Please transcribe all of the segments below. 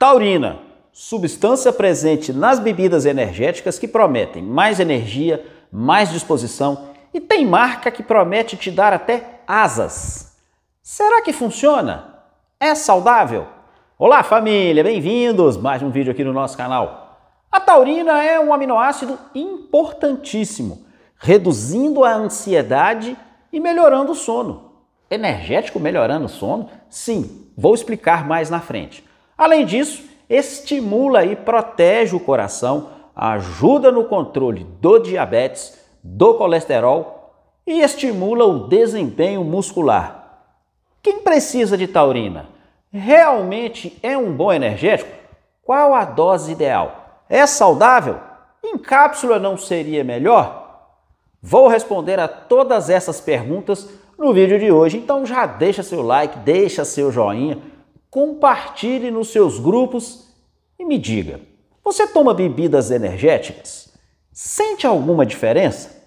Taurina, substância presente nas bebidas energéticas que prometem mais energia, mais disposição e tem marca que promete te dar até asas. Será que funciona? É saudável? Olá família, bem-vindos! Mais um vídeo aqui no nosso canal. A taurina é um aminoácido importantíssimo, reduzindo a ansiedade e melhorando o sono. Energético melhorando o sono? Sim, vou explicar mais na frente. Além disso, estimula e protege o coração, ajuda no controle do diabetes, do colesterol e estimula o desempenho muscular. Quem precisa de taurina? Realmente é um bom energético? Qual a dose ideal? É saudável? Em cápsula não seria melhor? Vou responder a todas essas perguntas no vídeo de hoje, então já deixa seu like, deixa seu joinha, compartilhe nos seus grupos e me diga: você toma bebidas energéticas? Sente alguma diferença?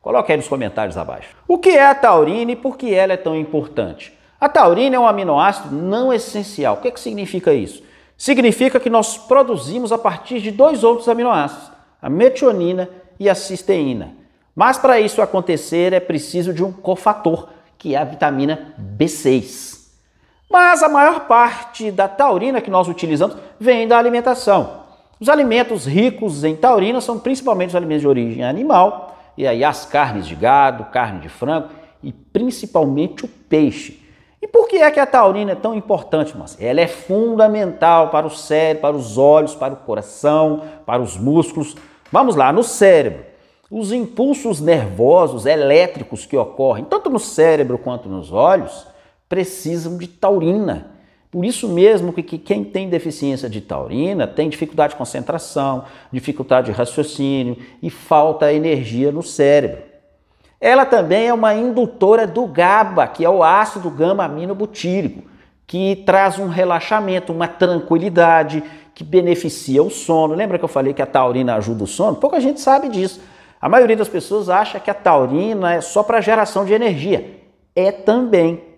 Coloque aí nos comentários abaixo. O que é a taurina e por que ela é tão importante? A taurina é um aminoácido não essencial. O que, é que significa isso? Significa que nós produzimos a partir de dois outros aminoácidos, a metionina e a cisteína. Mas para isso acontecer é preciso de um cofator, que é a vitamina B6. Mas a maior parte da taurina que nós utilizamos vem da alimentação. Os alimentos ricos em taurina são principalmente os alimentos de origem animal, e aí as carnes de gado, carne de frango e principalmente o peixe. E por que é que a taurina é tão importante, mas Ela é fundamental para o cérebro, para os olhos, para o coração, para os músculos. Vamos lá, no cérebro. Os impulsos nervosos elétricos que ocorrem tanto no cérebro quanto nos olhos precisam de taurina. Por isso mesmo que, que quem tem deficiência de taurina tem dificuldade de concentração, dificuldade de raciocínio e falta energia no cérebro. Ela também é uma indutora do GABA, que é o ácido gama-aminobutírico, que traz um relaxamento, uma tranquilidade, que beneficia o sono. Lembra que eu falei que a taurina ajuda o sono? Pouca gente sabe disso. A maioria das pessoas acha que a taurina é só para geração de energia. É também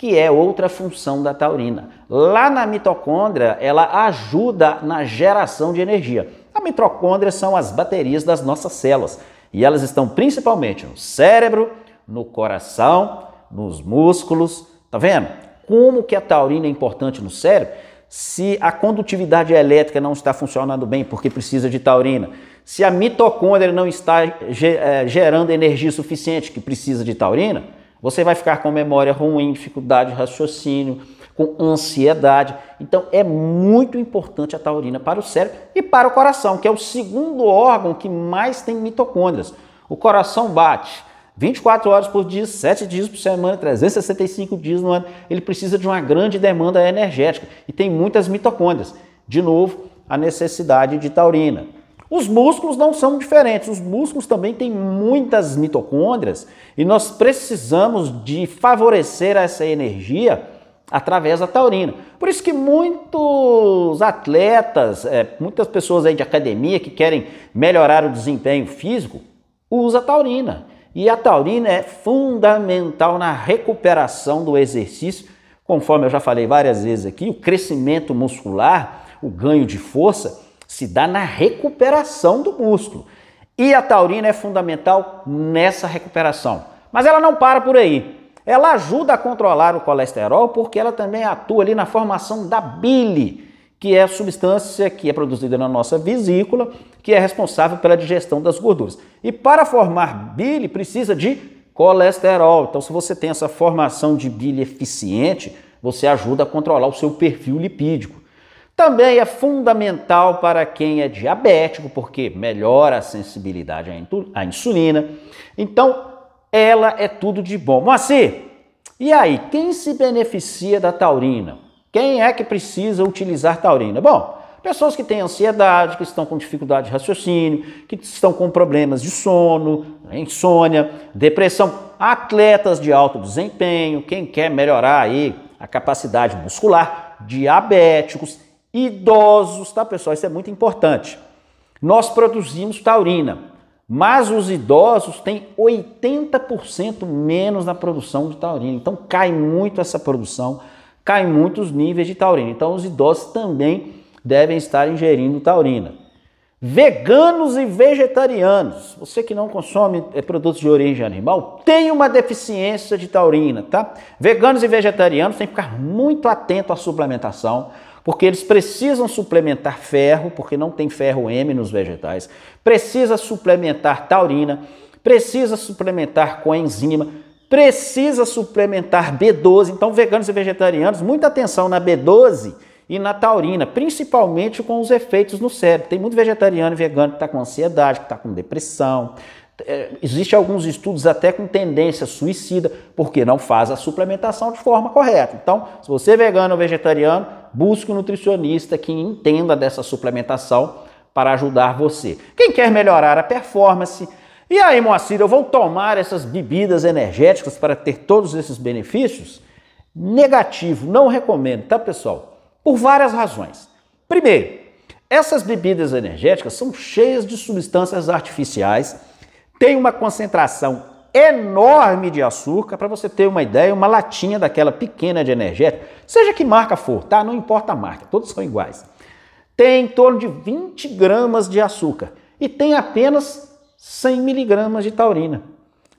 que é outra função da taurina. Lá na mitocôndria, ela ajuda na geração de energia. A mitocôndria são as baterias das nossas células e elas estão principalmente no cérebro, no coração, nos músculos. Tá vendo? Como que a taurina é importante no cérebro? Se a condutividade elétrica não está funcionando bem porque precisa de taurina, se a mitocôndria não está eh, gerando energia suficiente que precisa de taurina, você vai ficar com memória ruim, dificuldade de raciocínio, com ansiedade. Então é muito importante a taurina para o cérebro e para o coração, que é o segundo órgão que mais tem mitocôndrias. O coração bate 24 horas por dia, 7 dias por semana, 365 dias no ano. Ele precisa de uma grande demanda energética e tem muitas mitocôndrias. De novo, a necessidade de taurina. Os músculos não são diferentes, os músculos também têm muitas mitocôndrias e nós precisamos de favorecer essa energia através da taurina. Por isso que muitos atletas, é, muitas pessoas aí de academia que querem melhorar o desempenho físico, usa taurina. E a taurina é fundamental na recuperação do exercício, conforme eu já falei várias vezes aqui, o crescimento muscular, o ganho de força se dá na recuperação do músculo. E a taurina é fundamental nessa recuperação. Mas ela não para por aí. Ela ajuda a controlar o colesterol porque ela também atua ali na formação da bile, que é a substância que é produzida na nossa vesícula, que é responsável pela digestão das gorduras. E para formar bile precisa de colesterol. Então, se você tem essa formação de bile eficiente, você ajuda a controlar o seu perfil lipídico. Também é fundamental para quem é diabético, porque melhora a sensibilidade à insulina. Então, ela é tudo de bom. Moacir, e aí, quem se beneficia da taurina? Quem é que precisa utilizar taurina? Bom, Pessoas que têm ansiedade, que estão com dificuldade de raciocínio, que estão com problemas de sono, insônia, depressão, atletas de alto desempenho, quem quer melhorar aí a capacidade muscular, diabéticos, Idosos, tá pessoal? Isso é muito importante. Nós produzimos taurina, mas os idosos têm 80% menos na produção de taurina. Então cai muito essa produção, cai muito os níveis de taurina. Então os idosos também devem estar ingerindo taurina. Veganos e vegetarianos, você que não consome eh, produtos de origem animal, tem uma deficiência de taurina, tá? Veganos e vegetarianos têm que ficar muito atento à suplementação porque eles precisam suplementar ferro, porque não tem ferro M nos vegetais, precisa suplementar taurina, precisa suplementar coenzima, precisa suplementar B12. Então, veganos e vegetarianos, muita atenção na B12 e na taurina, principalmente com os efeitos no cérebro. Tem muito vegetariano e vegano que está com ansiedade, que está com depressão. É, Existem alguns estudos até com tendência suicida, porque não faz a suplementação de forma correta. Então, se você é vegano ou vegetariano, busque um nutricionista que entenda dessa suplementação para ajudar você. Quem quer melhorar a performance, e aí, Moacir, eu vou tomar essas bebidas energéticas para ter todos esses benefícios? Negativo, não recomendo, tá, pessoal? Por várias razões. Primeiro, essas bebidas energéticas são cheias de substâncias artificiais, têm uma concentração enorme de açúcar, para você ter uma ideia, uma latinha daquela pequena de energético, seja que marca for, tá? Não importa a marca, todos são iguais. Tem em torno de 20 gramas de açúcar e tem apenas 100 miligramas de taurina.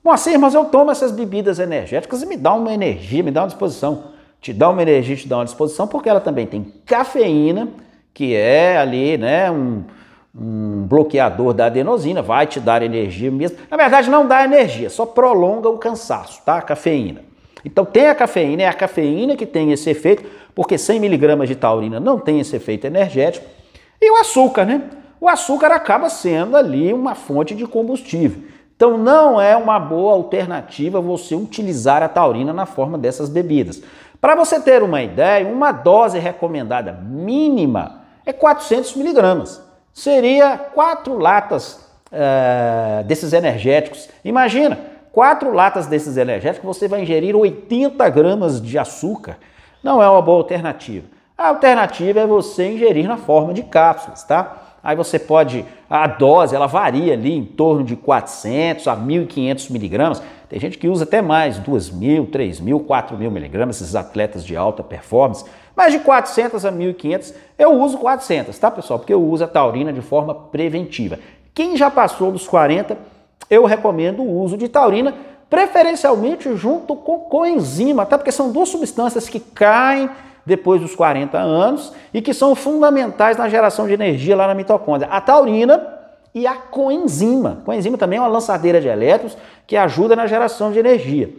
Bom, assim, mas eu tomo essas bebidas energéticas e me dá uma energia, me dá uma disposição. Te dá uma energia, te dá uma disposição, porque ela também tem cafeína, que é ali, né, um, um bloqueador da adenosina, vai te dar energia mesmo. Na verdade, não dá energia, só prolonga o cansaço, tá? A cafeína. Então tem a cafeína, é a cafeína que tem esse efeito, porque 100 miligramas de taurina não tem esse efeito energético. E o açúcar, né? O açúcar acaba sendo ali uma fonte de combustível. Então não é uma boa alternativa você utilizar a taurina na forma dessas bebidas. Para você ter uma ideia, uma dose recomendada mínima é 400 miligramas seria quatro latas uh, desses energéticos. Imagina, quatro latas desses energéticos, você vai ingerir 80 gramas de açúcar. Não é uma boa alternativa. A alternativa é você ingerir na forma de cápsulas, tá? Aí você pode, a dose ela varia ali em torno de 400 a 1.500 miligramas. Tem gente que usa até mais, 2 mil, 3 mil, 4 mil miligramas, esses atletas de alta performance. Mas de 400 a 1.500, eu uso 400, tá pessoal? Porque eu uso a taurina de forma preventiva. Quem já passou dos 40, eu recomendo o uso de taurina, preferencialmente junto com coenzima, tá? Porque são duas substâncias que caem depois dos 40 anos e que são fundamentais na geração de energia lá na mitocôndria. A taurina e a coenzima. Coenzima também é uma lançadeira de elétrons que ajuda na geração de energia.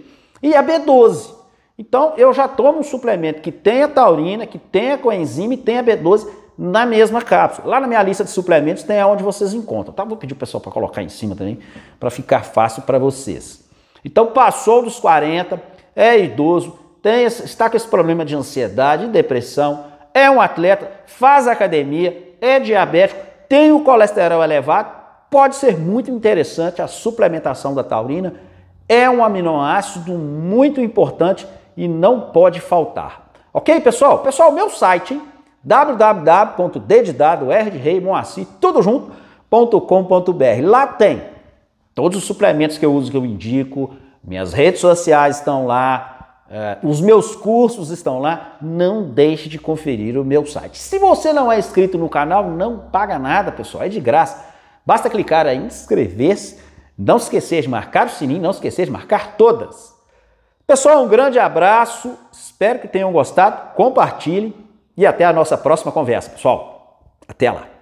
E a B12. Então, eu já tomo um suplemento que tenha taurina, que tenha coenzima e tenha B12 na mesma cápsula. Lá na minha lista de suplementos tem aonde vocês encontram, tá? Vou pedir o pessoal para colocar em cima também, para ficar fácil para vocês. Então, passou dos 40, é idoso, tem, está com esse problema de ansiedade, depressão, é um atleta, faz academia, é diabético, tem o colesterol elevado, pode ser muito interessante a suplementação da taurina. É um aminoácido muito importante e não pode faltar. Ok, pessoal? Pessoal, meu site, www.dedidadordereimoacir, tudo junto.com.br. Lá tem todos os suplementos que eu uso, que eu indico, minhas redes sociais estão lá, é, os meus cursos estão lá, não deixe de conferir o meu site. Se você não é inscrito no canal, não paga nada, pessoal, é de graça. Basta clicar em inscrever-se, não esquecer de marcar o sininho, não esquecer de marcar todas. Pessoal, um grande abraço, espero que tenham gostado, compartilhe e até a nossa próxima conversa, pessoal. Até lá!